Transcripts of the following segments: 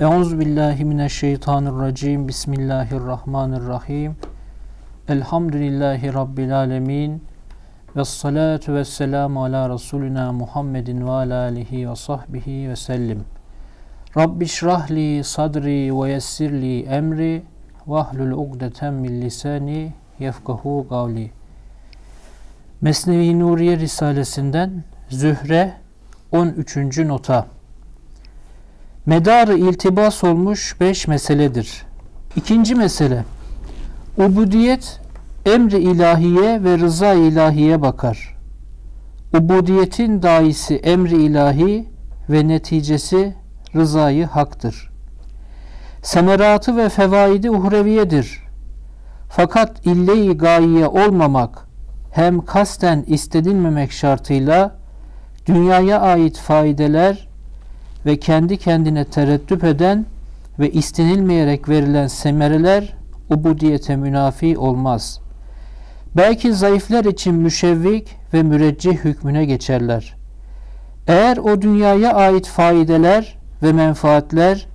Euzu billahi mineşşeytanirracim. Bismillahirrahmanirrahim. Elhamdülillahi rabbil alamin. Ves salatu selam ala rasulina Muhammedin ve ala alihi ve sahbihi ve sellim. Rabbi sadri ve yessirli emri vahlul ugdeten min lisani yefkahu kavli. Mesnevi Nuriye Risalesinden Zühre 13. nota medarı iltibas olmuş beş meseledir. İkinci mesele, ubudiyet emri ilahiye ve rıza ilahiye bakar. Ubudiyetin daisi emri ilahi ve neticesi rızayı haktır. Semeratı ve fevaidi uhreviyedir. Fakat ille-i gayiye olmamak hem kasten istedilmemek şartıyla dünyaya ait faydeler ve kendi kendine tereddüp eden ve istenilmeyerek verilen semereler ubudiyete münafi olmaz. Belki zayıflar için müşevvik ve müreccih hükmüne geçerler. Eğer o dünyaya ait faideler ve menfaatler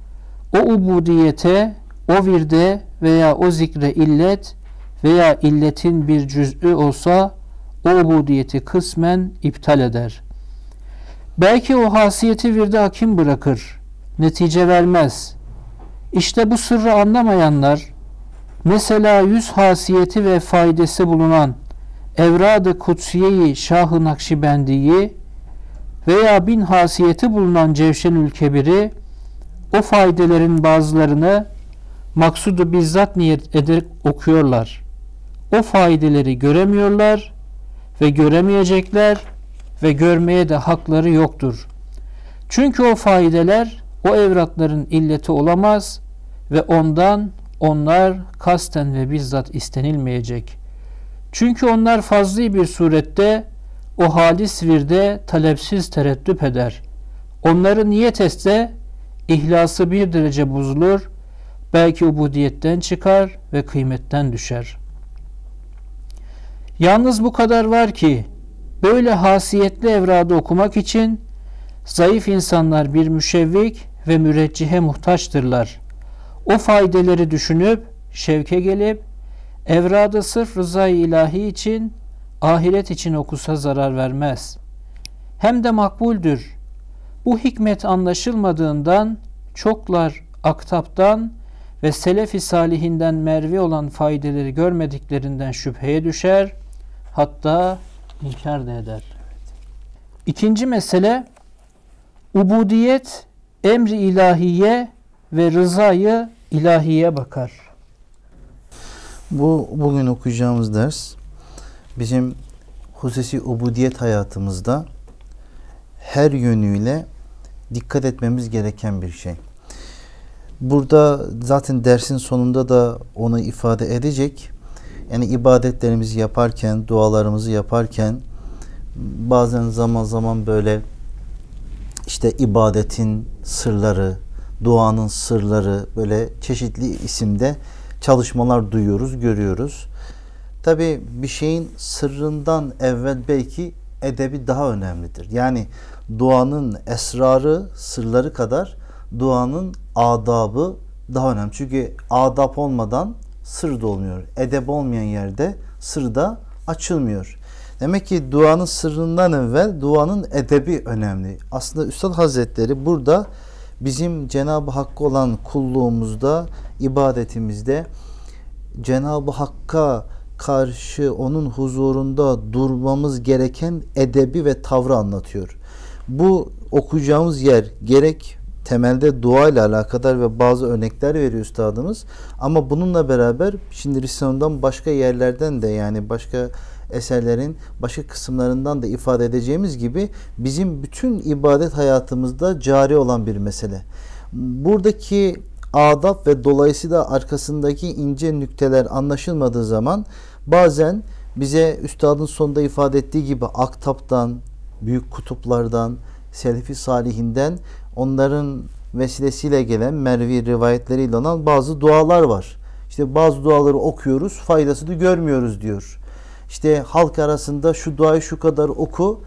o ubudiyete, o virde veya o zikre illet veya illetin bir cüz'ü olsa o ubudiyeti kısmen iptal eder. Belki o hasiyeti virde hakim bırakır, netice vermez. İşte bu sırrı anlamayanlar, mesela yüz hasiyeti ve faydası bulunan Evrad-ı Kutsiye-i Şah-ı Nakşibendi'yi veya bin hasiyeti bulunan Cevşen Ülkebiri, o faydelerin bazılarını maksudu bizzat niyet ederek okuyorlar. O faydeleri göremiyorlar ve göremeyecekler ve görmeye de hakları yoktur. Çünkü o faideler o evratların illeti olamaz ve ondan onlar kasten ve bizzat istenilmeyecek. Çünkü onlar fazli bir surette o halis virde talepsiz tereddüp eder. Onları niyet etse ihlası bir derece bozulur, belki ubudiyetten çıkar ve kıymetten düşer. Yalnız bu kadar var ki Böyle hasiyetli evradı okumak için zayıf insanlar bir müşevvik ve müreccihe muhtaçtırlar. O faydeleri düşünüp şevke gelip evradı sırf rızayı ilahi için ahiret için okusa zarar vermez. Hem de makbuldür. Bu hikmet anlaşılmadığından çoklar aktaptan ve selefi salihinden mervi olan faydeleri görmediklerinden şüpheye düşer, hatta İnkar da eder. İkinci mesele ubudiyet emri ilahiye ve rızayı ilahiye bakar. Bu bugün okuyacağımız ders bizim hususi ubudiyet hayatımızda her yönüyle dikkat etmemiz gereken bir şey. Burada zaten dersin sonunda da onu ifade edecek. Yani ibadetlerimizi yaparken, dualarımızı yaparken bazen zaman zaman böyle işte ibadetin sırları, duanın sırları böyle çeşitli isimde çalışmalar duyuyoruz, görüyoruz. Tabi bir şeyin sırrından evvel belki edebi daha önemlidir. Yani duanın esrarı, sırları kadar duanın adabı daha önemli. Çünkü adap olmadan sır da olmuyor, edeb olmayan yerde sır da açılmıyor. Demek ki duanın sırrından evvel duanın edebi önemli. Aslında Üstad Hazretleri burada bizim Cenab-ı Hakk'a olan kulluğumuzda, ibadetimizde Cenab-ı Hakk'a karşı onun huzurunda durmamız gereken edebi ve tavrı anlatıyor. Bu okuyacağımız yer gerek temelde dua ile alakadar ve bazı örnekler veriyor üstadımız. Ama bununla beraber şimdi Risale'den başka yerlerden de yani başka eserlerin başka kısımlarından da ifade edeceğimiz gibi bizim bütün ibadet hayatımızda cari olan bir mesele. Buradaki adab ve dolayısıyla arkasındaki ince nükteler anlaşılmadığı zaman bazen bize üstadın sonunda ifade ettiği gibi aktaptan, büyük kutuplardan, selefi salihinden onların vesilesiyle gelen mervi rivayetleriyle olan bazı dualar var. İşte bazı duaları okuyoruz, faydası da görmüyoruz diyor. İşte halk arasında şu duayı şu kadar oku,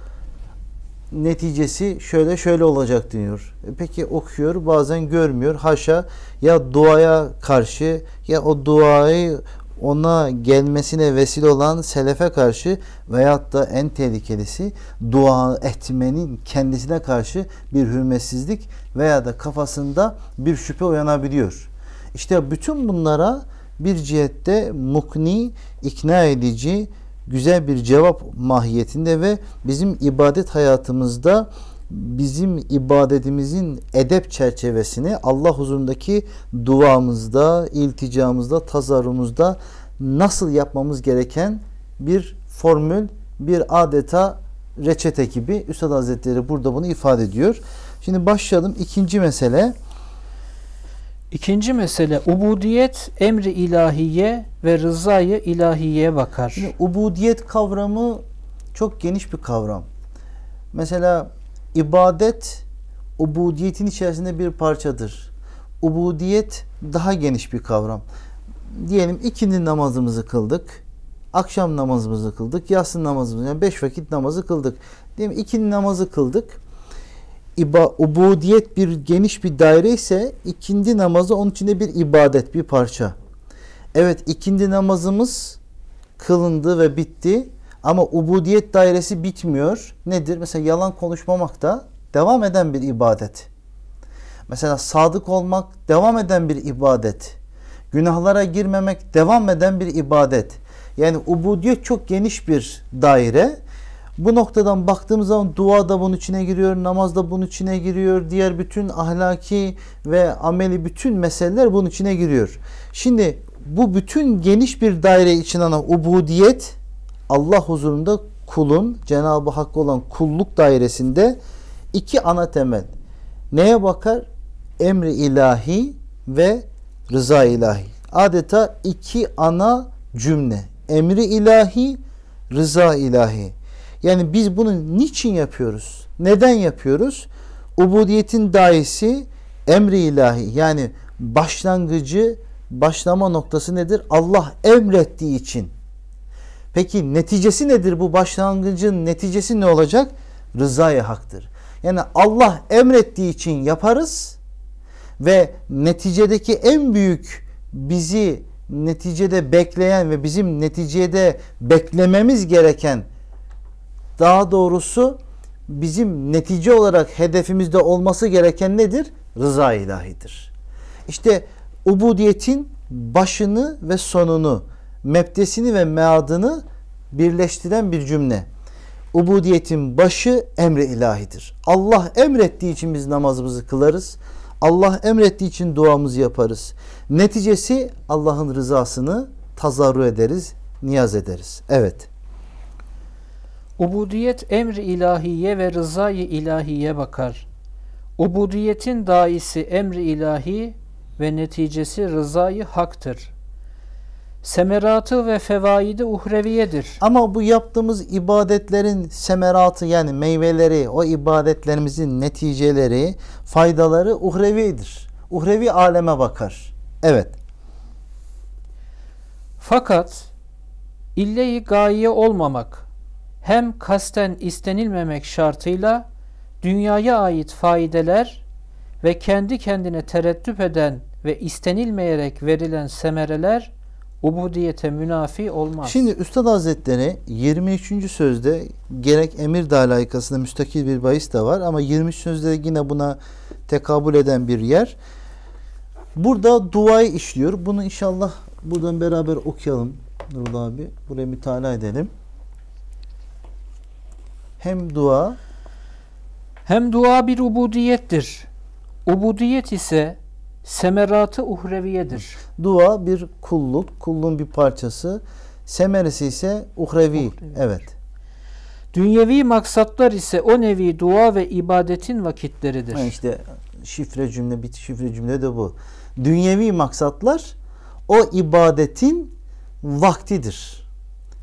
neticesi şöyle şöyle olacak diyor. E peki okuyor bazen görmüyor haşa ya duaya karşı ya o duayı ona gelmesine vesile olan selefe karşı veyahut da en tehlikelisi dua etmenin kendisine karşı bir hürmetsizlik veya da kafasında bir şüphe uyanabiliyor. İşte bütün bunlara bir cihette mukni, ikna edici, güzel bir cevap mahiyetinde ve bizim ibadet hayatımızda bizim ibadetimizin edep çerçevesini Allah huzurundaki duamızda, ilticamızda, tazarrumuzda nasıl yapmamız gereken bir formül, bir adeta reçete gibi Üstad Hazretleri burada bunu ifade ediyor. Şimdi başlayalım. ikinci mesele. İkinci mesele ubudiyet emri ilahiye ve rızayı ilahiye bakar. Şimdi, ubudiyet kavramı çok geniş bir kavram. Mesela ibadet ubudiyetin içerisinde bir parçadır. Ubudiyet daha geniş bir kavram. Diyelim ikindi namazımızı kıldık. Akşam namazımızı kıldık. Yatsı namazımızı yani beş vakit namazı kıldık. Diyelim ikindi namazı kıldık. İba, ubudiyet bir geniş bir daire ise ikindi namazı onun içinde bir ibadet bir parça. Evet ikindi namazımız kılındı ve bitti. Ama ubudiyet dairesi bitmiyor. Nedir? Mesela yalan konuşmamak da devam eden bir ibadet. Mesela sadık olmak devam eden bir ibadet. Günahlara girmemek devam eden bir ibadet. Yani ubudiyet çok geniş bir daire. Bu noktadan baktığımız zaman dua da bunun içine giriyor, namaz da bunun içine giriyor, diğer bütün ahlaki ve ameli bütün meseleler bunun içine giriyor. Şimdi bu bütün geniş bir daire içine ubudiyet Allah huzurunda kulun Cenab-ı Hakk'a olan kulluk dairesinde iki ana temel. Neye bakar? Emri ilahi ve rıza ilahi. Adeta iki ana cümle. Emri ilahi, rıza ilahi. Yani biz bunu niçin yapıyoruz? Neden yapıyoruz? Ubudiyetin dairesi emri ilahi. Yani başlangıcı, başlama noktası nedir? Allah emrettiği için Peki neticesi nedir? Bu başlangıcın neticesi ne olacak? rıza'yı haktır. Yani Allah emrettiği için yaparız ve neticedeki en büyük bizi neticede bekleyen ve bizim neticede beklememiz gereken daha doğrusu bizim netice olarak hedefimizde olması gereken nedir? Rıza ilahidir. İşte ubudiyetin başını ve sonunu mebdesini ve meadını birleştiren bir cümle. Ubudiyetin başı emri ilahidir. Allah emrettiği için biz namazımızı kılarız. Allah emrettiği için duamızı yaparız. Neticesi Allah'ın rızasını tazarru ederiz, niyaz ederiz. Evet. Ubudiyet emri ilahiye ve rızayı ilahiye bakar. Ubudiyetin daisi emri ilahi ve neticesi rızayı haktır semeratı ve fevaidi uhreviyedir. Ama bu yaptığımız ibadetlerin semeratı yani meyveleri, o ibadetlerimizin neticeleri, faydaları uhrevidir. Uhrevi aleme bakar. Evet. Fakat illeyi gaye olmamak hem kasten istenilmemek şartıyla dünyaya ait faideler ve kendi kendine tereddüp eden ve istenilmeyerek verilen semereler ubudiyete münafi olmaz. Şimdi Üstad Hazretleri 23. sözde gerek emir dalaikasında müstakil bir bahis de var ama 23. sözde yine buna tekabül eden bir yer. Burada duayı işliyor. Bunu inşallah buradan beraber okuyalım. Nurullah abi buraya mütalaa edelim. Hem dua hem dua bir ubudiyettir. Ubudiyet ise Semeratı uhreviyedir. Dua bir kulluk, kulluğun bir parçası. Semeresi ise uhrevi. uhrevi. Evet. Dünyevi maksatlar ise o nevi dua ve ibadetin vakitleridir. Ha işte şifre cümle, bit şifre cümle de bu. Dünyevi maksatlar o ibadetin vaktidir.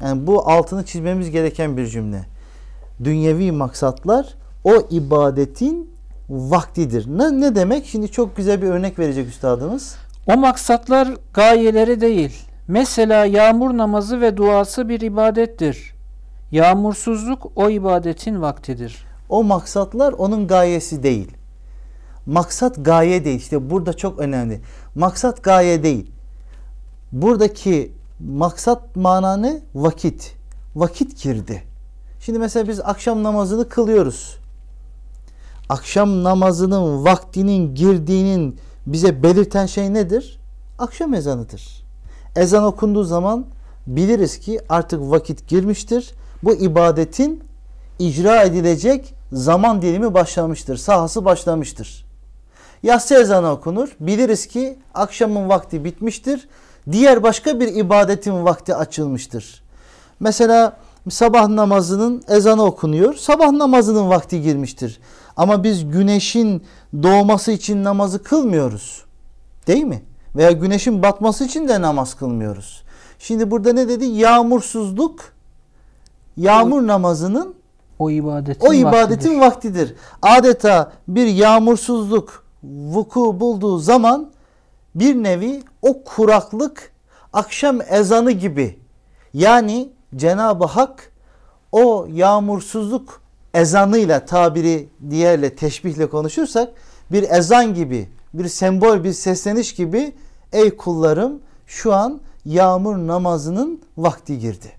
Yani bu altını çizmemiz gereken bir cümle. Dünyevi maksatlar o ibadetin vaktidir. Ne, ne demek? Şimdi çok güzel bir örnek verecek üstadımız. O maksatlar gayeleri değil. Mesela yağmur namazı ve duası bir ibadettir. Yağmursuzluk o ibadetin vaktidir. O maksatlar onun gayesi değil. Maksat gaye değil. İşte burada çok önemli. Maksat gaye değil. Buradaki maksat mananı vakit. Vakit girdi. Şimdi mesela biz akşam namazını kılıyoruz akşam namazının vaktinin girdiğinin bize belirten şey nedir? Akşam ezanıdır. Ezan okunduğu zaman biliriz ki artık vakit girmiştir. Bu ibadetin icra edilecek zaman dilimi başlamıştır. Sahası başlamıştır. Yatsı ezanı okunur. Biliriz ki akşamın vakti bitmiştir. Diğer başka bir ibadetin vakti açılmıştır. Mesela sabah namazının ezanı okunuyor. Sabah namazının vakti girmiştir. Ama biz güneşin doğması için namazı kılmıyoruz. Değil mi? Veya güneşin batması için de namaz kılmıyoruz. Şimdi burada ne dedi? Yağmursuzluk yağmur o, namazının o ibadetin, o ibadetin vaktidir. vaktidir. Adeta bir yağmursuzluk vuku bulduğu zaman bir nevi o kuraklık akşam ezanı gibi. Yani Cenab-ı Hak o yağmursuzluk ezanıyla tabiri diğerle teşbihle konuşursak bir ezan gibi, bir sembol, bir sesleniş gibi ey kullarım şu an yağmur namazının vakti girdi.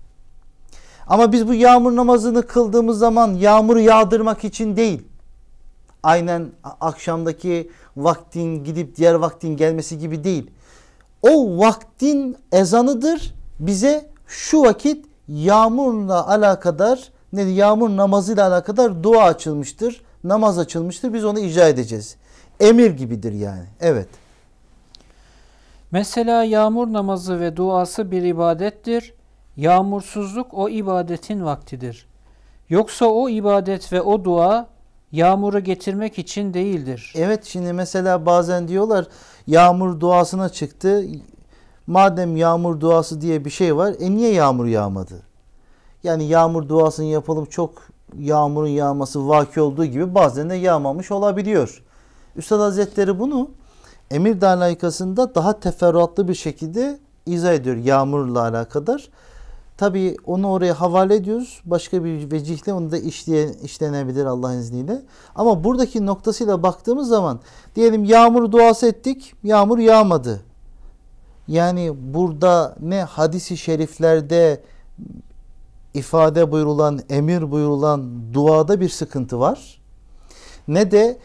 Ama biz bu yağmur namazını kıldığımız zaman yağmuru yağdırmak için değil. Aynen akşamdaki vaktin gidip diğer vaktin gelmesi gibi değil. O vaktin ezanıdır. Bize şu vakit yağmurla alakadar ne yağmur namazıyla alakadar dua açılmıştır. Namaz açılmıştır. Biz onu icra edeceğiz. Emir gibidir yani. Evet. Mesela yağmur namazı ve duası bir ibadettir. Yağmursuzluk o ibadetin vaktidir. Yoksa o ibadet ve o dua yağmuru getirmek için değildir. Evet şimdi mesela bazen diyorlar yağmur duasına çıktı. Madem yağmur duası diye bir şey var e niye yağmur yağmadı? Yani yağmur duasını yapalım çok yağmurun yağması vaki olduğu gibi bazen de yağmamış olabiliyor. Üstad Hazretleri bunu Emir Dalaikası'nda daha teferruatlı bir şekilde izah ediyor yağmurla alakadar. Tabi onu oraya havale ediyoruz. Başka bir vecihle onu da işleyen, işlenebilir Allah'ın izniyle. Ama buradaki noktasıyla baktığımız zaman diyelim yağmur duası ettik. Yağmur yağmadı. Yani burada ne hadisi şeriflerde ifade buyurulan, emir buyurulan duada bir sıkıntı var. Ne de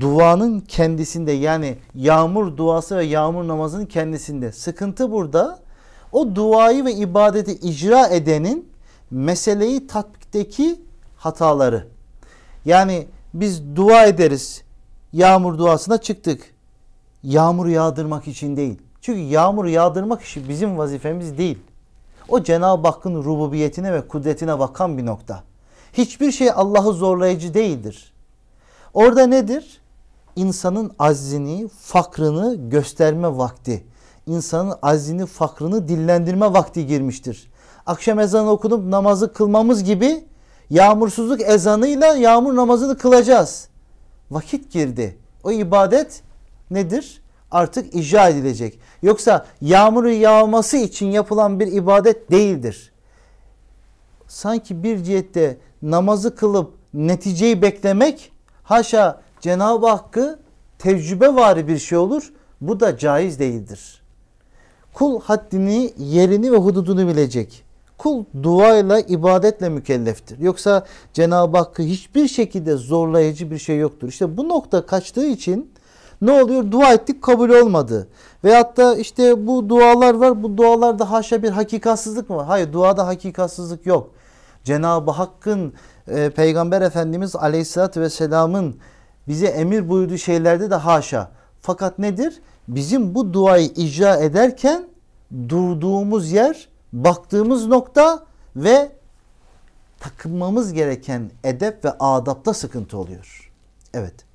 duanın kendisinde yani yağmur duası ve yağmur namazının kendisinde. Sıkıntı burada o duayı ve ibadeti icra edenin meseleyi tatbikteki hataları. Yani biz dua ederiz. Yağmur duasına çıktık. Yağmur yağdırmak için değil. Çünkü yağmur yağdırmak işi bizim vazifemiz değil o Cenab-ı Hakk'ın rububiyetine ve kudretine bakan bir nokta. Hiçbir şey Allah'ı zorlayıcı değildir. Orada nedir? İnsanın azini, fakrını gösterme vakti. İnsanın azini, fakrını dillendirme vakti girmiştir. Akşam ezanı okudum namazı kılmamız gibi yağmursuzluk ezanıyla yağmur namazını kılacağız. Vakit girdi. O ibadet nedir? artık icra edilecek. Yoksa yağmuru yağması için yapılan bir ibadet değildir. Sanki bir cihette namazı kılıp neticeyi beklemek haşa Cenab-ı Hakk'ı tecrübe vari bir şey olur. Bu da caiz değildir. Kul haddini, yerini ve hududunu bilecek. Kul duayla, ibadetle mükelleftir. Yoksa Cenab-ı Hakk'ı hiçbir şekilde zorlayıcı bir şey yoktur. İşte bu nokta kaçtığı için ne oluyor? Dua ettik kabul olmadı. Veyahut da işte bu dualar var. Bu dualarda haşa bir hakikatsizlik mi var? Hayır duada hakikatsizlik yok. Cenab-ı Hakk'ın e, Peygamber Efendimiz Aleyhisselatü Vesselam'ın bize emir buyurduğu şeylerde de haşa. Fakat nedir? Bizim bu duayı icra ederken durduğumuz yer, baktığımız nokta ve takınmamız gereken edep ve adapta sıkıntı oluyor. Evet.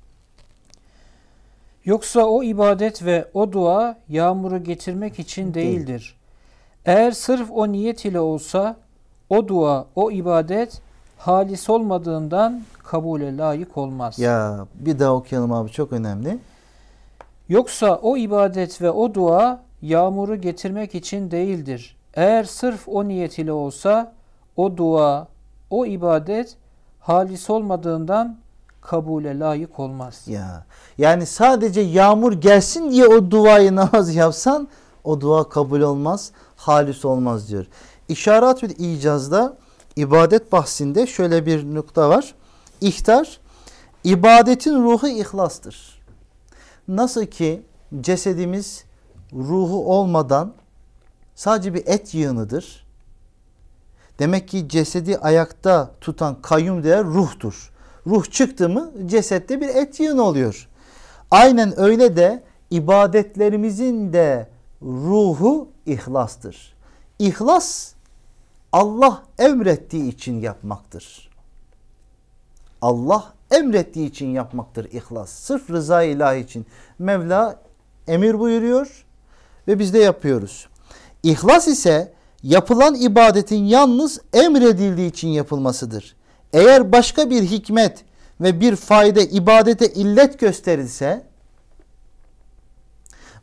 Yoksa o ibadet ve o dua yağmuru getirmek için değildir. Eğer sırf o niyet ile olsa o dua, o ibadet halis olmadığından kabule layık olmaz. Ya bir daha okuyalım abi çok önemli. Yoksa o ibadet ve o dua yağmuru getirmek için değildir. Eğer sırf o niyet ile olsa o dua, o ibadet halis olmadığından kabule layık olmaz. Ya. Yani sadece yağmur gelsin diye o duayı namaz yapsan o dua kabul olmaz, halis olmaz diyor. ve icazda ibadet bahsinde şöyle bir nokta var. İhtar ibadetin ruhu ihlastır. Nasıl ki cesedimiz ruhu olmadan sadece bir et yığınıdır. Demek ki cesedi ayakta tutan kayyum değer ruhtur. Ruh çıktı mı cesette bir et yığını oluyor. Aynen öyle de ibadetlerimizin de ruhu ihlastır. İhlas Allah emrettiği için yapmaktır. Allah emrettiği için yapmaktır ihlas. Sırf rıza ilahi için. Mevla emir buyuruyor ve biz de yapıyoruz. İhlas ise yapılan ibadetin yalnız emredildiği için yapılmasıdır. Eğer başka bir hikmet ve bir fayda ibadete illet gösterilse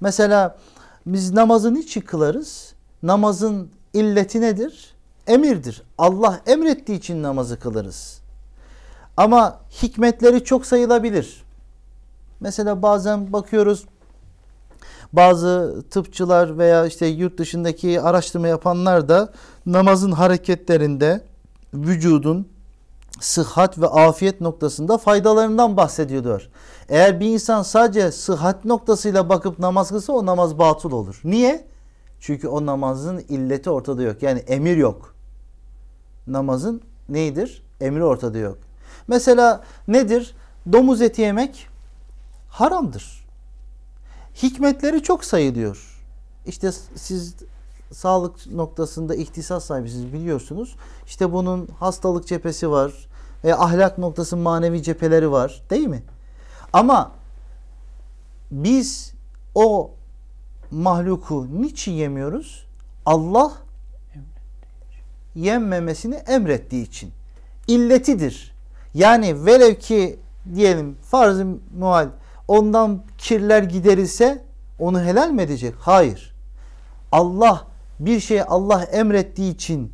mesela biz namazı niçin kılarız? Namazın illeti nedir? Emirdir. Allah emrettiği için namazı kılırız. Ama hikmetleri çok sayılabilir. Mesela bazen bakıyoruz bazı tıpçılar veya işte yurt dışındaki araştırma yapanlar da namazın hareketlerinde vücudun sıhhat ve afiyet noktasında faydalarından bahsediyor. Eğer bir insan sadece sıhhat noktasıyla bakıp namaz kılsa o namaz batıl olur. Niye? Çünkü o namazın illeti ortada yok. Yani emir yok. Namazın neydir? Emri ortada yok. Mesela nedir? Domuz eti yemek haramdır. Hikmetleri çok sayılıyor. İşte siz sağlık noktasında ihtisas sahibisiniz biliyorsunuz. İşte bunun hastalık cephesi var, e, ahlak noktası manevi cepheleri var değil mi? Ama biz o mahluku niçin yemiyoruz? Allah yenmemesini emrettiği için. İlletidir. Yani velev ki diyelim farz-ı muhal ondan kirler giderilse onu helal mi edecek? Hayır. Allah bir şey Allah emrettiği için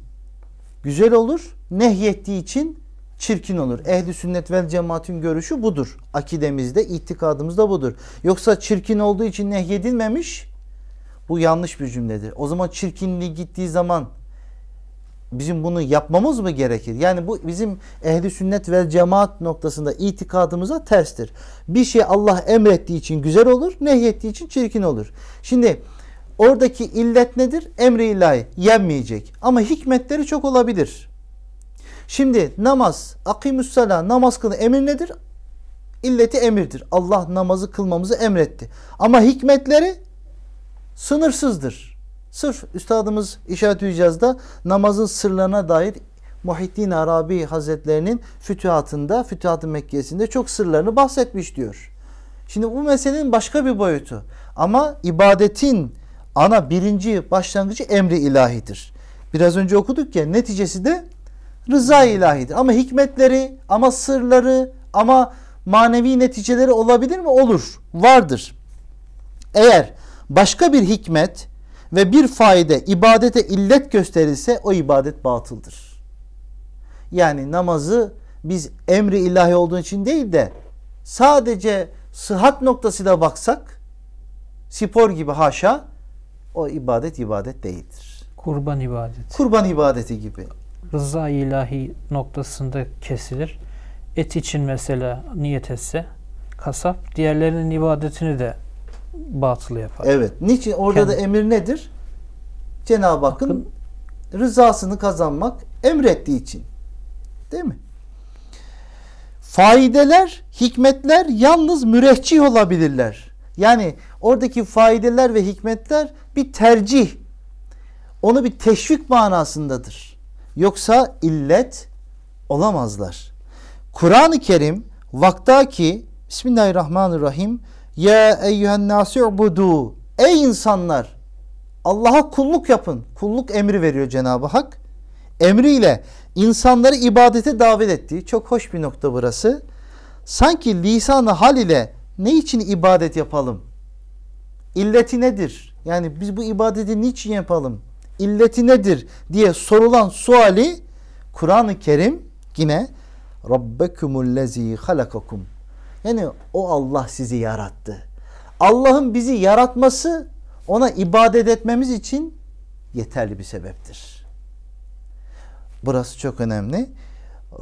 güzel olur, nehyettiği için çirkin olur. Ehli sünnet vel cemaatin görüşü budur. Akidemizde, itikadımızda budur. Yoksa çirkin olduğu için nehyedilmemiş bu yanlış bir cümledir. O zaman çirkinliği gittiği zaman bizim bunu yapmamız mı gerekir? Yani bu bizim ehli sünnet ve cemaat noktasında itikadımıza terstir. Bir şey Allah emrettiği için güzel olur, nehyettiği için çirkin olur. Şimdi oradaki illet nedir? Emri ilahi yenmeyecek. Ama hikmetleri çok olabilir. Şimdi namaz, akimussala namaz kılın emir nedir? İlleti emirdir. Allah namazı kılmamızı emretti. Ama hikmetleri sınırsızdır. Sırf üstadımız İşaret da namazın sırlarına dair Muhittin Arabi Hazretlerinin fütühatında, Fütühat-ı Mekke'sinde çok sırlarını bahsetmiş diyor. Şimdi bu meselenin başka bir boyutu. Ama ibadetin ana birinci başlangıcı emri ilahidir. Biraz önce okuduk ya neticesi de rıza ilahidir. Ama hikmetleri, ama sırları, ama manevi neticeleri olabilir mi? Olur. Vardır. Eğer başka bir hikmet ve bir faide ibadete illet gösterilse o ibadet batıldır. Yani namazı biz emri ilahi olduğu için değil de sadece sıhhat noktasıyla baksak spor gibi haşa o ibadet ibadet değildir. Kurban ibadeti. Kurban ibadeti gibi rıza ilahi noktasında kesilir. Et için mesela niyet etse kasap diğerlerinin ibadetini de batılı yapar. Evet. Niçin orada Kendi... da emir nedir? Cenab-ı Hakk'ın Hakkın... rızasını kazanmak emrettiği için. Değil mi? Faideler, hikmetler yalnız müreccih olabilirler. Yani oradaki faideler ve hikmetler bir tercih. Onu bir teşvik manasındadır yoksa illet olamazlar. Kur'an-ı Kerim vaktaki Bismillahirrahmanirrahim Ya eyyühen nasi'budu Ey insanlar Allah'a kulluk yapın. Kulluk emri veriyor Cenab-ı Hak. Emriyle insanları ibadete davet ettiği çok hoş bir nokta burası. Sanki lisanı hal ile ne için ibadet yapalım? İlleti nedir? Yani biz bu ibadeti niçin yapalım? illeti nedir diye sorulan suali Kur'an-ı Kerim yine Rabbekumullezî halakakum yani o Allah sizi yarattı. Allah'ın bizi yaratması ona ibadet etmemiz için yeterli bir sebeptir. Burası çok önemli.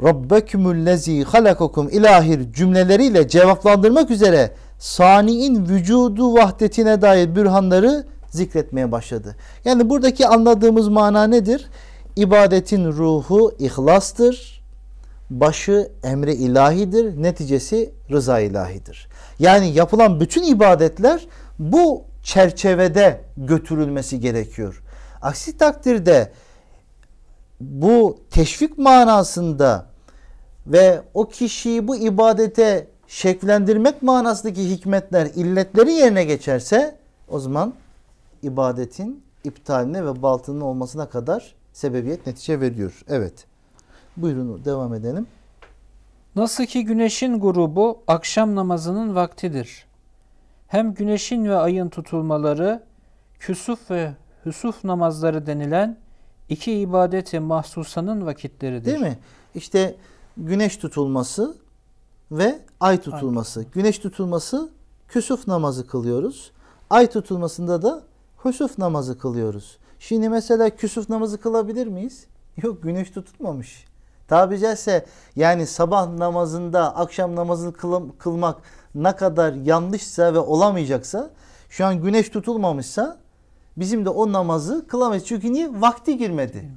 Rabbekumullezî halakakum ilahir cümleleriyle cevaplandırmak üzere sani'in vücudu vahdetine dair bürhanları zikretmeye başladı. Yani buradaki anladığımız mana nedir? İbadetin ruhu ihlastır. Başı emre ilahidir. Neticesi rıza ilahidir. Yani yapılan bütün ibadetler bu çerçevede götürülmesi gerekiyor. Aksi takdirde bu teşvik manasında ve o kişiyi bu ibadete şekillendirmek manasındaki hikmetler, illetleri yerine geçerse o zaman ibadetin iptaline ve baltının olmasına kadar sebebiyet netice veriyor. Evet. Buyurun devam edelim. Nasıl ki güneşin grubu akşam namazının vaktidir. Hem güneşin ve ayın tutulmaları, küsuf ve hüsuf namazları denilen iki ibadeti mahsusanın vakitleridir. Değil mi? İşte güneş tutulması ve ay tutulması. Ay. Güneş tutulması küsuf namazı kılıyoruz. Ay tutulmasında da husuf namazı kılıyoruz. Şimdi mesela küsuf namazı kılabilir miyiz? Yok güneş tutulmamış. Tabi caizse yani sabah namazında akşam namazını kıl, kılmak ne kadar yanlışsa ve olamayacaksa şu an güneş tutulmamışsa bizim de o namazı kılamayız. Çünkü niye? Vakti girmedi.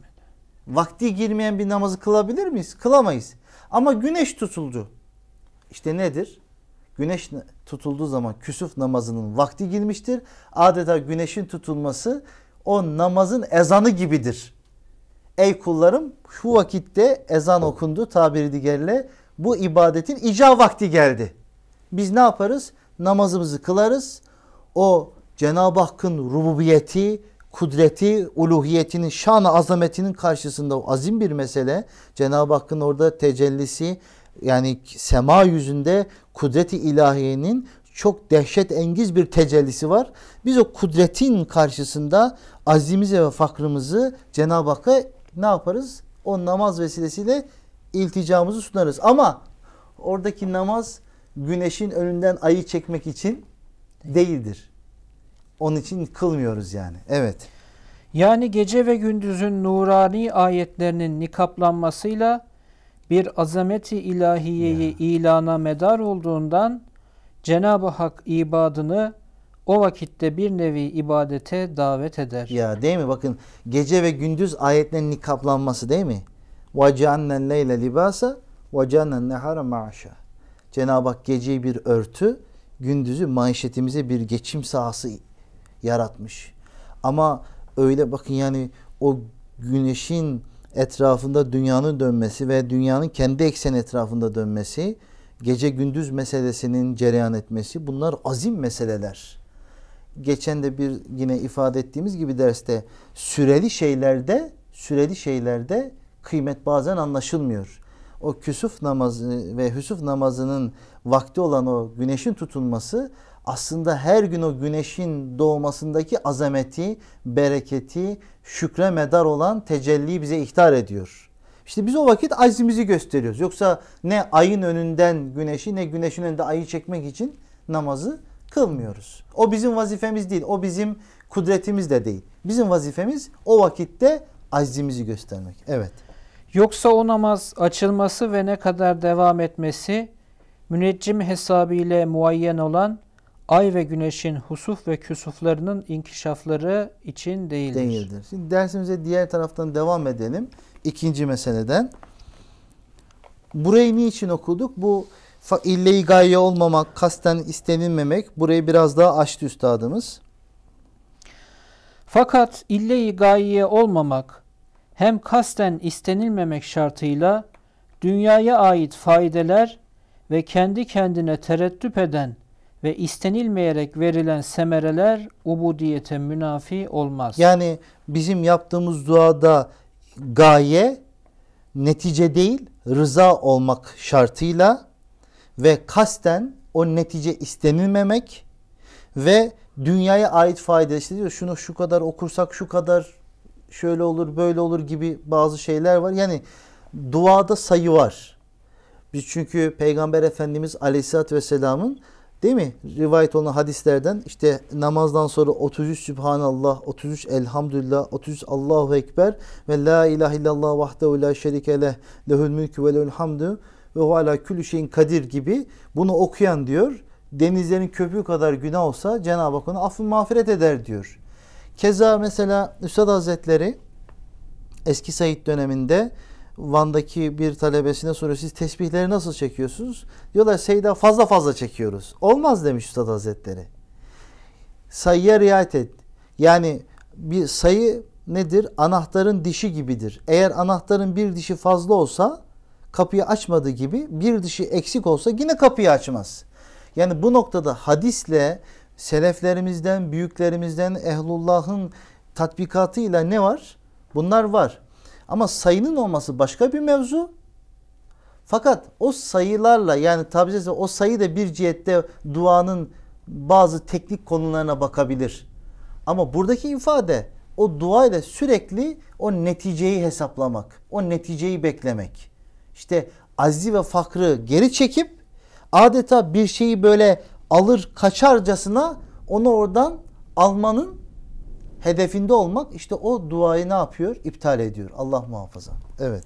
Vakti girmeyen bir namazı kılabilir miyiz? Kılamayız. Ama güneş tutuldu. İşte nedir? güneş tutulduğu zaman küsuf namazının vakti girmiştir. Adeta güneşin tutulması o namazın ezanı gibidir. Ey kullarım şu vakitte ezan okundu tabiri diğerle bu ibadetin icra vakti geldi. Biz ne yaparız? Namazımızı kılarız. O Cenab-ı Hakk'ın rububiyeti, kudreti, uluhiyetinin, şanı, azametinin karşısında o azim bir mesele. Cenab-ı Hakk'ın orada tecellisi, yani sema yüzünde kudreti ilahiyenin çok dehşet engiz bir tecellisi var. Biz o kudretin karşısında azimizi ve fakrımızı Cenab-ı Hakk'a ne yaparız? O namaz vesilesiyle ilticamızı sunarız. Ama oradaki namaz güneşin önünden ayı çekmek için değildir. Onun için kılmıyoruz yani. Evet. Yani gece ve gündüzün nurani ayetlerinin nikaplanmasıyla bir azameti ilahiyeyi ya. ilana medar olduğundan Cenab-ı Hak ibadını o vakitte bir nevi ibadete davet eder. Ya değil mi? Bakın gece ve gündüz ayetlerin nikaplanması değil mi? وَجَعَنَّ leyle libasa وَجَعَنَّ nehara maşa. Cenab-ı Hak geceyi bir örtü, gündüzü maişetimize bir geçim sahası yaratmış. Ama öyle bakın yani o güneşin etrafında dünyanın dönmesi ve dünyanın kendi eksen etrafında dönmesi, gece gündüz meselesinin cereyan etmesi bunlar azim meseleler. Geçen de bir yine ifade ettiğimiz gibi derste süreli şeylerde süreli şeylerde kıymet bazen anlaşılmıyor. O küsuf namazı ve hüsuf namazının vakti olan o güneşin tutulması aslında her gün o güneşin doğmasındaki azameti, bereketi, şükre medar olan tecelliyi bize ihtar ediyor. İşte biz o vakit azimizi gösteriyoruz. Yoksa ne ayın önünden güneşi ne güneşin önünde ayı çekmek için namazı kılmıyoruz. O bizim vazifemiz değil. O bizim kudretimiz de değil. Bizim vazifemiz o vakitte azimizi göstermek. Evet. Yoksa o namaz açılması ve ne kadar devam etmesi müneccim hesabı ile muayyen olan ay ve güneşin husuf ve küsuflarının inkişafları için değildir. değildir. Şimdi dersimize diğer taraftan devam edelim. İkinci meseleden. Burayı niçin okuduk? Bu ille-i gaye olmamak, kasten istenilmemek. Burayı biraz daha açtı üstadımız. Fakat ille-i gaye olmamak hem kasten istenilmemek şartıyla dünyaya ait faydeler ve kendi kendine tereddüp eden ve istenilmeyerek verilen semereler ubudiyete münafi olmaz. Yani bizim yaptığımız duada gaye netice değil rıza olmak şartıyla ve kasten o netice istenilmemek ve dünyaya ait fayda işte diyor şunu şu kadar okursak şu kadar şöyle olur böyle olur gibi bazı şeyler var. Yani duada sayı var. Biz çünkü Peygamber Efendimiz Aleyhisselatü Vesselam'ın Değil mi? Rivayet olan hadislerden işte namazdan sonra 33 Sübhanallah, 33 Elhamdülillah, 33 Allahu Ekber ve La ilahe illallah vahdehu la şerike leh, lehül mülkü ve lehül hamdü ve hala külü şeyin kadir gibi bunu okuyan diyor. Denizlerin köpüğü kadar günah olsa Cenab-ı Hak ona affı mağfiret eder diyor. Keza mesela Üstad Hazretleri eski Said döneminde Van'daki bir talebesine soruyor. Siz tesbihleri nasıl çekiyorsunuz? Diyorlar Seyda fazla fazla çekiyoruz. Olmaz demiş Üstad Hazretleri. Sayıya riayet et. Yani bir sayı nedir? Anahtarın dişi gibidir. Eğer anahtarın bir dişi fazla olsa kapıyı açmadığı gibi bir dişi eksik olsa yine kapıyı açmaz. Yani bu noktada hadisle seleflerimizden, büyüklerimizden, ehlullahın tatbikatıyla ne var? Bunlar var. Ama sayının olması başka bir mevzu. Fakat o sayılarla yani tabi caizse o sayı da bir cihette duanın bazı teknik konularına bakabilir. Ama buradaki ifade o duayla sürekli o neticeyi hesaplamak, o neticeyi beklemek. İşte azzi ve fakrı geri çekip adeta bir şeyi böyle alır kaçarcasına onu oradan almanın hedefinde olmak işte o duayı ne yapıyor? İptal ediyor. Allah muhafaza. Evet.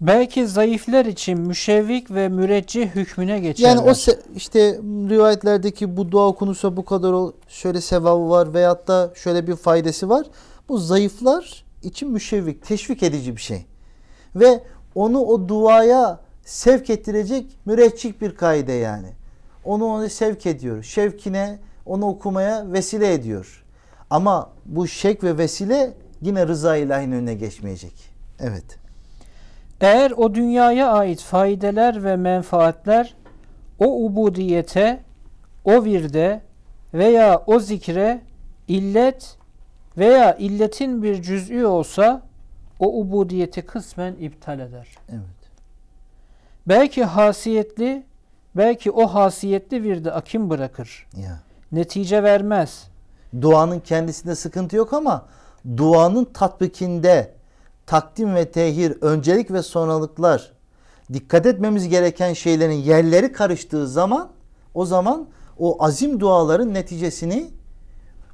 Belki zayıflar için müşevvik ve müreccih hükmüne geçerler. Yani o işte rivayetlerdeki bu dua okunursa bu kadar o şöyle sevabı var veyahut da şöyle bir faydası var. Bu zayıflar için müşevvik, teşvik edici bir şey. Ve onu o duaya sevk ettirecek müreccih bir kaide yani. Onu ona sevk ediyor. Şevkine, onu okumaya vesile ediyor. Ama bu şek ve vesile yine rıza ilahinin önüne geçmeyecek. Evet. Eğer o dünyaya ait faydeler ve menfaatler o ubudiyete, o virde veya o zikre illet veya illetin bir cüz'ü olsa o ubudiyeti kısmen iptal eder. Evet. Belki hasiyetli, belki o hasiyetli virde akim bırakır. Ya netice vermez. Duanın kendisinde sıkıntı yok ama duanın tatbikinde takdim ve tehir, öncelik ve sonralıklar, dikkat etmemiz gereken şeylerin yerleri karıştığı zaman o zaman o azim duaların neticesini,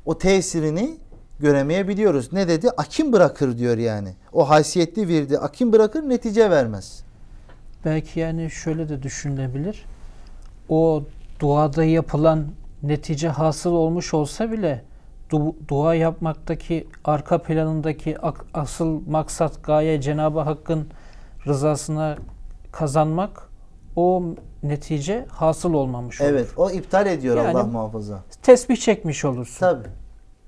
o tesirini göremeyebiliyoruz. Ne dedi? Akim bırakır diyor yani. O haysiyetli virdi akim bırakır netice vermez. Belki yani şöyle de düşünülebilir. O duada yapılan netice hasıl olmuş olsa bile du dua yapmaktaki arka planındaki asıl maksat gaye Cenab-ı Hakk'ın rızasına kazanmak o netice hasıl olmamış olur. Evet o iptal ediyor yani, Allah muhafaza. Tesbih çekmiş olursun. Tabii.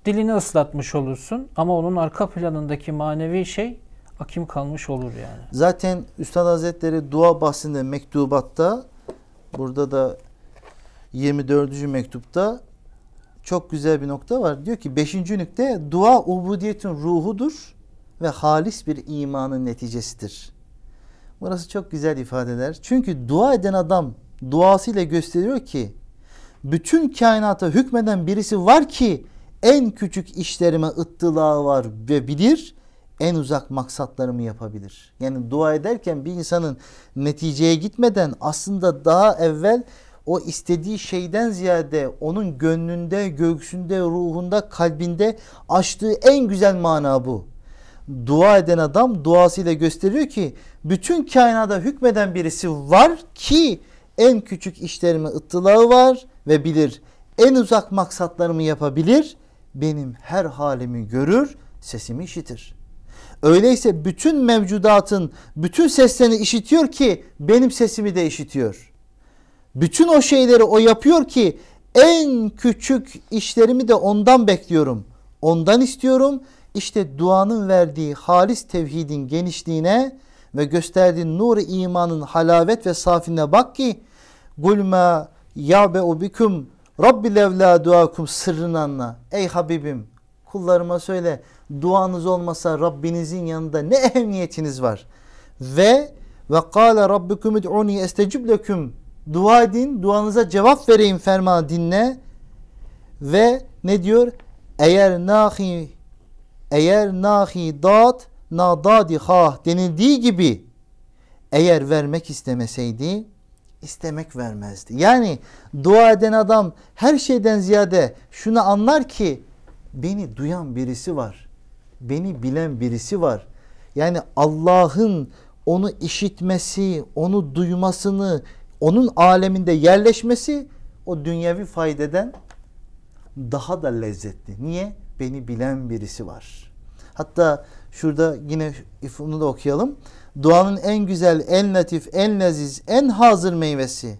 Dilini ıslatmış olursun ama onun arka planındaki manevi şey akim kalmış olur yani. Zaten Üstad Hazretleri dua bahsinde mektubatta burada da 24. mektupta çok güzel bir nokta var. Diyor ki 5. nükte dua ubudiyetin ruhudur ve halis bir imanın neticesidir. Burası çok güzel ifadeler. Çünkü dua eden adam duasıyla gösteriyor ki bütün kainata hükmeden birisi var ki en küçük işlerime ıttılağı var ve bilir en uzak maksatlarımı yapabilir. Yani dua ederken bir insanın neticeye gitmeden aslında daha evvel o istediği şeyden ziyade onun gönlünde, göğsünde, ruhunda, kalbinde açtığı en güzel mana bu. Dua eden adam duasıyla gösteriyor ki bütün kainada hükmeden birisi var ki en küçük işlerime ıttılağı var ve bilir. En uzak maksatlarımı yapabilir. Benim her halimi görür, sesimi işitir. Öyleyse bütün mevcudatın bütün seslerini işitiyor ki benim sesimi de işitiyor. Bütün o şeyleri o yapıyor ki en küçük işlerimi de ondan bekliyorum. Ondan istiyorum. İşte duanın verdiği halis tevhidin genişliğine ve gösterdiği nur imanın halavet ve safine bak ki gulma ya be o biküm Rabbi levla duakum sırrını anla. Ey Habibim kullarıma söyle duanız olmasa Rabbinizin yanında ne ehemmiyetiniz var? Ve ve kâle rabbikum id'uni estecib leküm dua edin, duanıza cevap vereyim fermanı dinle. Ve ne diyor? Eğer nahi eğer nahi dat nadadi ha denildiği gibi eğer vermek istemeseydi istemek vermezdi. Yani dua eden adam her şeyden ziyade şunu anlar ki beni duyan birisi var. Beni bilen birisi var. Yani Allah'ın onu işitmesi, onu duymasını, onun aleminde yerleşmesi o dünyevi faydeden daha da lezzetli. Niye? Beni bilen birisi var. Hatta şurada yine bunu da okuyalım. Duanın en güzel, en latif, en leziz, en hazır meyvesi.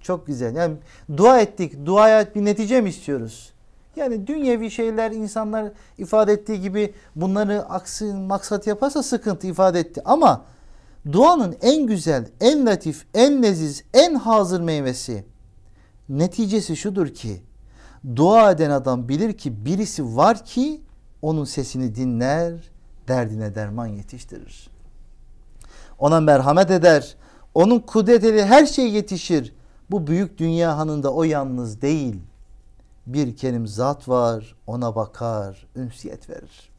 Çok güzel. Yani dua ettik. Duaya bir netice mi istiyoruz? Yani dünyevi şeyler insanlar ifade ettiği gibi bunları aksi maksat yaparsa sıkıntı ifade etti. Ama Duanın en güzel, en latif, en leziz, en hazır meyvesi. Neticesi şudur ki dua eden adam bilir ki birisi var ki onun sesini dinler, derdine derman yetiştirir. Ona merhamet eder, onun kudreteli her şey yetişir. Bu büyük dünya hanında o yalnız değil. Bir kerim zat var, ona bakar, ünsiyet verir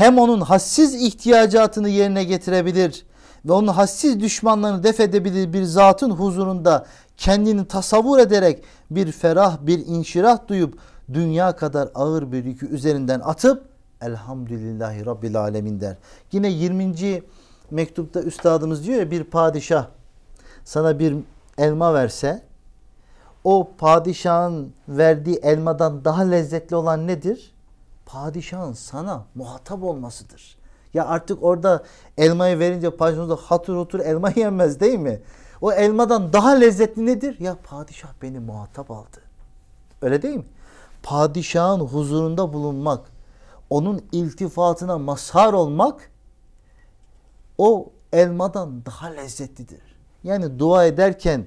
hem onun hassiz ihtiyacatını yerine getirebilir ve onun hassiz düşmanlarını def edebilir bir zatın huzurunda kendini tasavvur ederek bir ferah bir inşirah duyup dünya kadar ağır bir yükü üzerinden atıp elhamdülillahi rabbil alemin der. Yine 20. mektupta üstadımız diyor ya bir padişah sana bir elma verse o padişahın verdiği elmadan daha lezzetli olan nedir? padişahın sana muhatap olmasıdır. Ya artık orada elmayı verince padişahın hatır otur elma yenmez değil mi? O elmadan daha lezzetli nedir? Ya padişah beni muhatap aldı. Öyle değil mi? Padişahın huzurunda bulunmak, onun iltifatına mazhar olmak o elmadan daha lezzetlidir. Yani dua ederken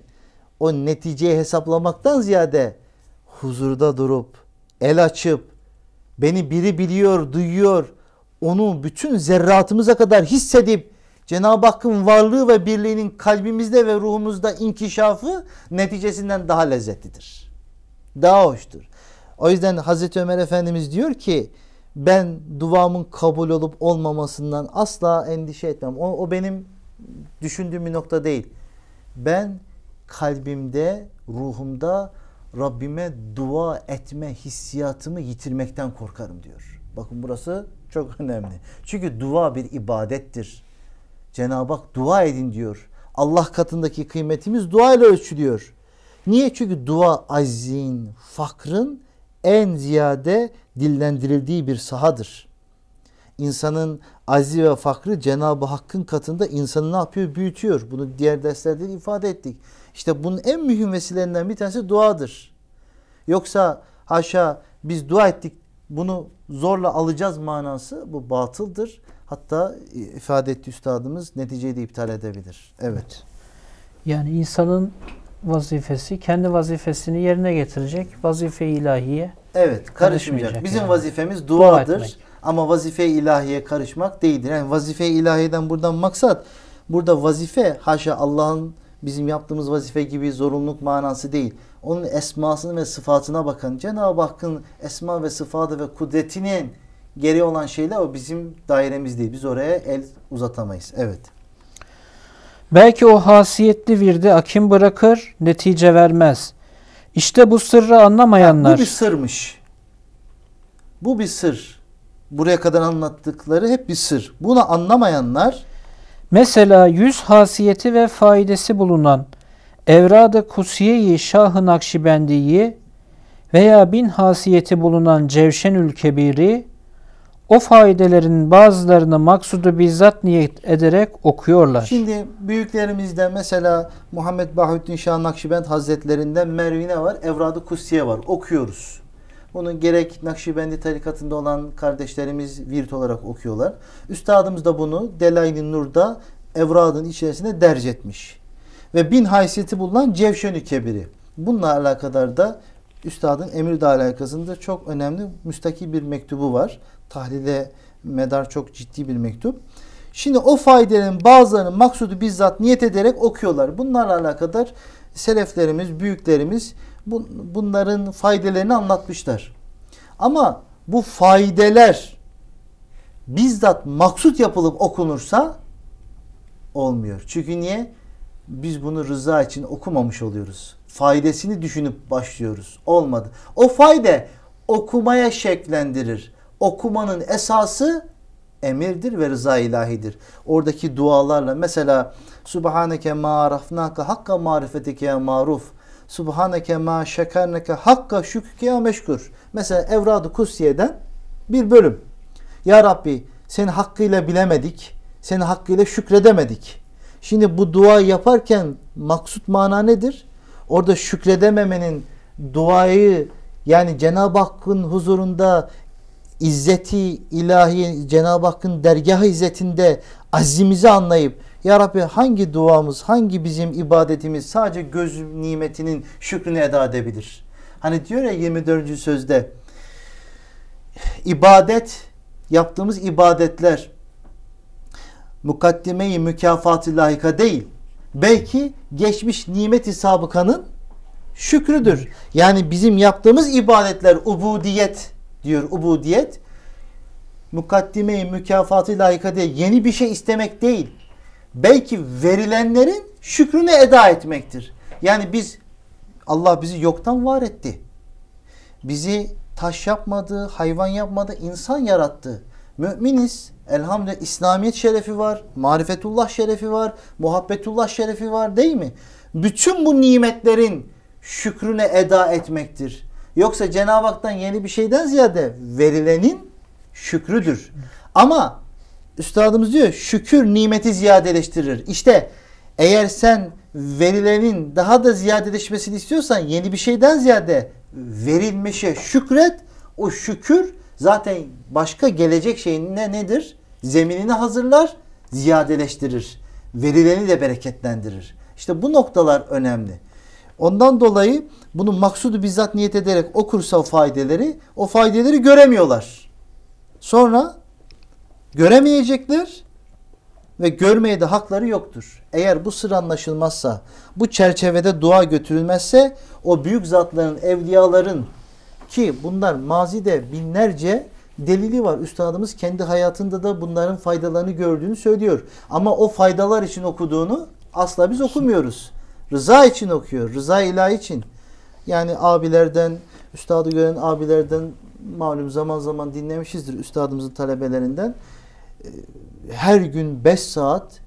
o neticeyi hesaplamaktan ziyade huzurda durup, el açıp, Beni biri biliyor, duyuyor. Onu bütün zerratımıza kadar hissedip Cenab-ı Hakk'ın varlığı ve birliğinin kalbimizde ve ruhumuzda inkişafı neticesinden daha lezzetlidir. Daha hoştur. O yüzden Hazreti Ömer Efendimiz diyor ki ben duamın kabul olup olmamasından asla endişe etmem. O, o benim düşündüğüm bir nokta değil. Ben kalbimde, ruhumda Rabbime dua etme hissiyatımı yitirmekten korkarım diyor. Bakın burası çok önemli. Çünkü dua bir ibadettir. Cenab-ı Hak dua edin diyor. Allah katındaki kıymetimiz dua ile ölçülüyor. Niye? Çünkü dua azin, fakrın en ziyade dillendirildiği bir sahadır. İnsanın azi ve fakrı Cenab-ı Hakk'ın katında insanı ne yapıyor? Büyütüyor. Bunu diğer derslerde ifade ettik. İşte bunun en mühim vesilelerinden bir tanesi duadır. Yoksa haşa biz dua ettik bunu zorla alacağız manası bu batıldır. Hatta ifade etti üstadımız neticeyi de iptal edebilir. Evet. Yani insanın vazifesi kendi vazifesini yerine getirecek. Vazife ilahiye Evet, karışmayacak. Bizim yani. vazifemiz duadır. Dua ama vazife ilahiye karışmak değildir. Yani vazife ilahiyeden buradan maksat burada vazife haşa Allah'ın bizim yaptığımız vazife gibi zorunluluk manası değil. Onun esmasını ve sıfatına bakın. Cenab-ı Hakk'ın esma ve sıfatı ve kudretinin geri olan şeyler o bizim dairemiz değil. Biz oraya el uzatamayız. Evet. Belki o hasiyetli virdi akim bırakır, netice vermez. İşte bu sırrı anlamayanlar. Yani bu bir sırmış. Bu bir sır. Buraya kadar anlattıkları hep bir sır. Bunu anlamayanlar Mesela yüz hasiyeti ve faidesi bulunan Evrad-ı Kusiye-i Şah-ı Nakşibendi'yi veya bin hasiyeti bulunan Cevşenül Kebir'i o faidelerin bazılarını maksudu bizzat niyet ederek okuyorlar. Şimdi büyüklerimizde mesela Muhammed Bahüddin Şah Nakşibend Hazretlerinden Mervine var, Evrad-ı Kusiye var. Okuyoruz. Bunu gerek Nakşibendi tarikatında olan kardeşlerimiz virt olarak okuyorlar. Üstadımız da bunu Delail-i Nur'da evradın içerisine derc etmiş. Ve bin haysiyeti bulunan Cevşen-i Kebiri. Bununla alakadar da Üstadın emir de alakasında çok önemli müstakil bir mektubu var. Tahlile medar çok ciddi bir mektup. Şimdi o faydelerin bazılarının maksudu bizzat niyet ederek okuyorlar. Bunlarla alakadar seleflerimiz, büyüklerimiz bunların faydalarını anlatmışlar. Ama bu faydeler bizzat maksut yapılıp okunursa olmuyor. Çünkü niye? Biz bunu rıza için okumamış oluyoruz. Faydasını düşünüp başlıyoruz. Olmadı. O fayda okumaya şeklendirir. Okumanın esası emirdir ve rıza ilahidir. Oradaki dualarla mesela Subhaneke ma hakka marifetike ya maruf. Subhaneke ma şekerneke hakka şükrüke ya meşkur. Mesela Evrad-ı Kusiye'den bir bölüm. Ya Rabbi seni hakkıyla bilemedik, seni hakkıyla şükredemedik. Şimdi bu dua yaparken maksut mana nedir? Orada şükredememenin duayı yani Cenab-ı Hakk'ın huzurunda izzeti ilahi Cenab-ı Hakk'ın dergah izzetinde azimizi anlayıp ya Rabbi hangi duamız, hangi bizim ibadetimiz sadece göz nimetinin şükrünü eda edebilir? Hani diyor ya 24. sözde ibadet yaptığımız ibadetler mukaddimeyi mükafatı layıka değil. Belki geçmiş nimet-i sabıkanın şükrüdür. Yani bizim yaptığımız ibadetler ubudiyet diyor. Ubudiyet mukaddime-i mükafatı layıka değil. Yeni bir şey istemek değil belki verilenlerin şükrünü eda etmektir. Yani biz Allah bizi yoktan var etti. Bizi taş yapmadı, hayvan yapmadı, insan yarattı. Müminiz. Elhamdülillah İslamiyet şerefi var, marifetullah şerefi var, muhabbetullah şerefi var değil mi? Bütün bu nimetlerin şükrüne eda etmektir. Yoksa Cenab-ı Hak'tan yeni bir şeyden ziyade verilenin şükrüdür. Ama üstadımız diyor şükür nimeti ziyadeleştirir. İşte eğer sen verilenin daha da ziyadeleşmesini istiyorsan yeni bir şeyden ziyade verilmişe şükret. O şükür zaten başka gelecek şeyin ne nedir? Zeminini hazırlar, ziyadeleştirir. Verileni de bereketlendirir. İşte bu noktalar önemli. Ondan dolayı bunu maksudu bizzat niyet ederek okursa o faydeleri, o faydeleri göremiyorlar. Sonra göremeyecekler ve görmeye de hakları yoktur. Eğer bu sır anlaşılmazsa, bu çerçevede dua götürülmezse o büyük zatların, evliyaların ki bunlar mazide binlerce delili var. Üstadımız kendi hayatında da bunların faydalarını gördüğünü söylüyor. Ama o faydalar için okuduğunu asla biz okumuyoruz. Rıza için okuyor. Rıza ilah için. Yani abilerden, üstadı gören abilerden malum zaman zaman dinlemişizdir üstadımızın talebelerinden her gün beş saat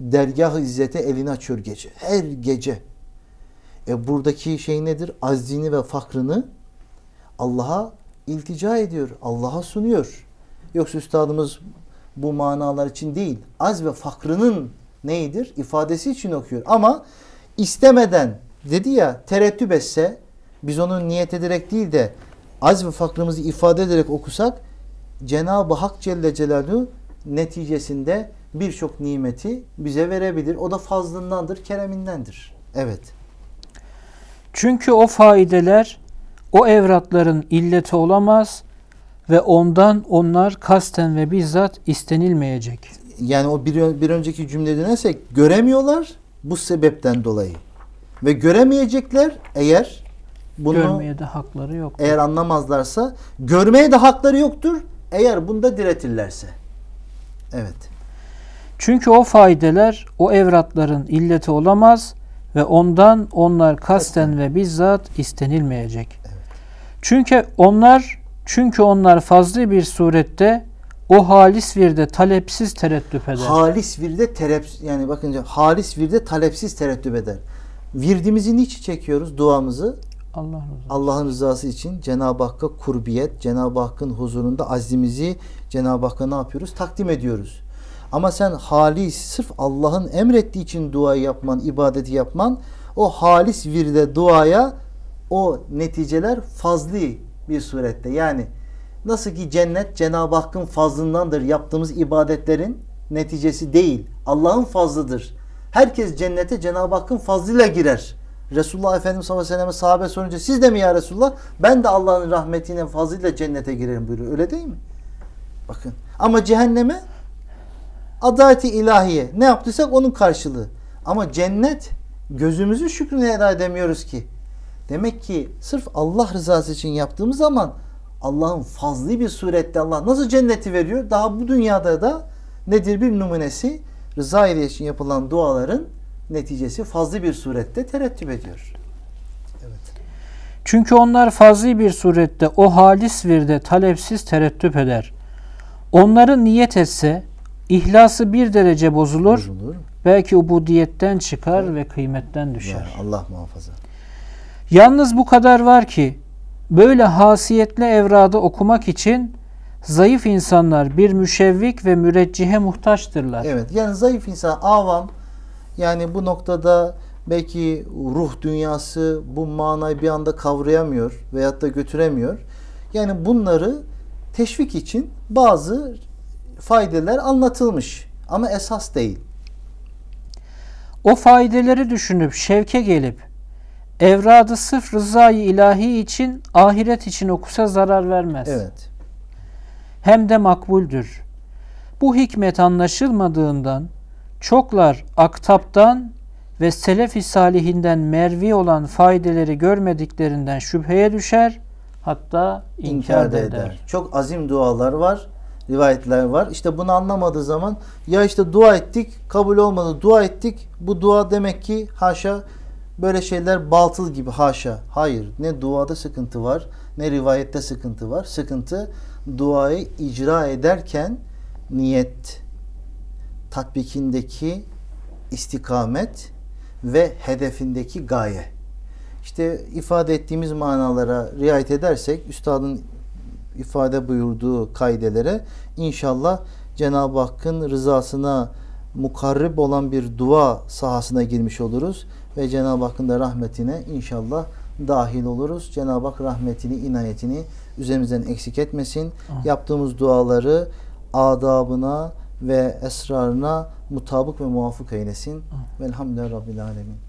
dergah-ı izzete elini açıyor gece. Her gece. E buradaki şey nedir? Azdini ve fakrını Allah'a iltica ediyor. Allah'a sunuyor. Yoksa üstadımız bu manalar için değil. Az ve fakrının neyidir? Ifadesi için okuyor. Ama istemeden dedi ya tereddüt etse biz onu niyet ederek değil de az ve fakrımızı ifade ederek okusak Cenab-ı Hak Celle Celaluhu neticesinde birçok nimeti bize verebilir. O da fazlındandır, keremindendir. Evet. Çünkü o faideler o evratların illeti olamaz ve ondan onlar kasten ve bizzat istenilmeyecek. Yani o bir, bir önceki cümlede neyse, göremiyorlar bu sebepten dolayı. Ve göremeyecekler eğer bunu görmeye de hakları yok. Eğer anlamazlarsa görmeye de hakları yoktur. Eğer bunda diretirlerse. Evet. Çünkü o faydeler o evratların illeti olamaz ve ondan onlar kasten ve bizzat istenilmeyecek. Evet. Çünkü onlar çünkü onlar fazla bir surette o halis virde talepsiz tereddüp eder. Halis virde terep yani bakınca halis virde talepsiz tereddüp eder. Virdimizi niçin çekiyoruz duamızı? Allah rızası. Allah'ın rızası için Cenab-ı Hakk'a kurbiyet, Cenab-ı Hakk'ın huzurunda azimizi Cenab-ı Hakk'a ne yapıyoruz? Takdim ediyoruz. Ama sen halis, sırf Allah'ın emrettiği için dua yapman, ibadeti yapman, o halis virde duaya o neticeler fazli bir surette. Yani nasıl ki cennet Cenab-ı Hakk'ın fazlındandır yaptığımız ibadetlerin neticesi değil. Allah'ın fazlıdır. Herkes cennete Cenab-ı Hakk'ın fazlıyla girer. Resulullah Efendimiz sallallahu aleyhi ve sellem'e sahabe sorunca siz de mi ya Resulullah? Ben de Allah'ın rahmetine fazlıyla cennete girerim buyuruyor. Öyle değil mi? Bakın. Ama cehenneme adaleti ilahiye ne yaptıysak onun karşılığı. Ama cennet gözümüzü şükrüne eda edemiyoruz ki. Demek ki sırf Allah rızası için yaptığımız zaman Allah'ın fazlı bir surette Allah nasıl cenneti veriyor? Daha bu dünyada da nedir bir numunesi? Rıza ile için yapılan duaların neticesi fazlı bir surette terettüp ediyor. Evet. Çünkü onlar fazli bir surette o halis virde talepsiz terettüp eder. Onların niyet etse ihlası bir derece bozulur. bozulur. Belki ubudiyetten çıkar evet. ve kıymetten düşer. Ya, Allah muhafaza. Yalnız bu kadar var ki böyle hasiyetli evradı okumak için zayıf insanlar bir müşevvik ve müreccihe muhtaçtırlar. Evet yani zayıf insan avam yani bu noktada belki ruh dünyası bu manayı bir anda kavrayamıyor veyahut da götüremiyor. Yani bunları teşvik için bazı faydeler anlatılmış ama esas değil. O faydeleri düşünüp şevke gelip evradı sıf rızayı ilahi için ahiret için okusa zarar vermez. Evet. Hem de makbuldür. Bu hikmet anlaşılmadığından Çoklar aktaptan ve selefi salihinden mervi olan faydeleri görmediklerinden şüpheye düşer hatta inkar da eder. eder. Çok azim dualar var, rivayetler var. İşte bunu anlamadığı zaman ya işte dua ettik, kabul olmadı, dua ettik. Bu dua demek ki haşa böyle şeyler batıl gibi haşa. Hayır. Ne duada sıkıntı var, ne rivayette sıkıntı var. Sıkıntı duayı icra ederken niyet tatbikindeki istikamet ve hedefindeki gaye. İşte ifade ettiğimiz manalara riayet edersek üstadın ifade buyurduğu kaidelere inşallah Cenab-ı Hakk'ın rızasına mukarrib olan bir dua sahasına girmiş oluruz ve Cenab-ı Hakk'ın da rahmetine inşallah dahil oluruz. Cenab-ı Hak rahmetini, inayetini üzerimizden eksik etmesin. Ah. Yaptığımız duaları adabına, ve esrarına mutabık ve muvafık eylesin. Velhamdülillahi Rabbil Alemin.